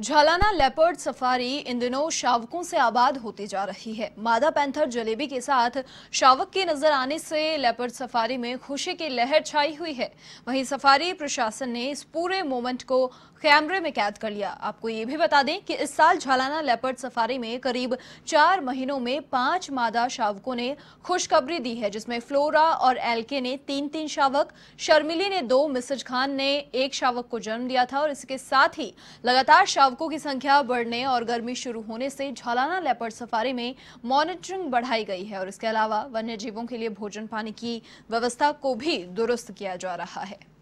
Jhalana leopard safari इन दिनों शावकों से आबाद होती जा रही है मादा पैंथर जलेबी के साथ शावक के नजर आने से लेपर्ड सफारी में खुशी की लहर छाई हुई है वहीं सफारी प्रशासन ने इस पूरे मोमेंट को कैमरे में कैद कर लिया आपको ये भी बता दें कि इस साल झालाना लेपर्ड सफारी में करीब चार महीनों में पांच मादा शावकों ने खुशखबरी दी है जिसमें फ्लोरा और एलके ने तीन तीन शावक शर्मिली ने दो मिसज खान ने एक शावक को जन्म दिया था और इसके साथ ही लगातार शावक शावकों की संख्या बढ़ने और गर्मी शुरू होने से झालाना लेपर्ड सफारी में मॉनिटरिंग बढ़ाई गई है और इसके अलावा वन्य जीवों के लिए भोजन पानी की व्यवस्था को भी दुरुस्त किया जा रहा है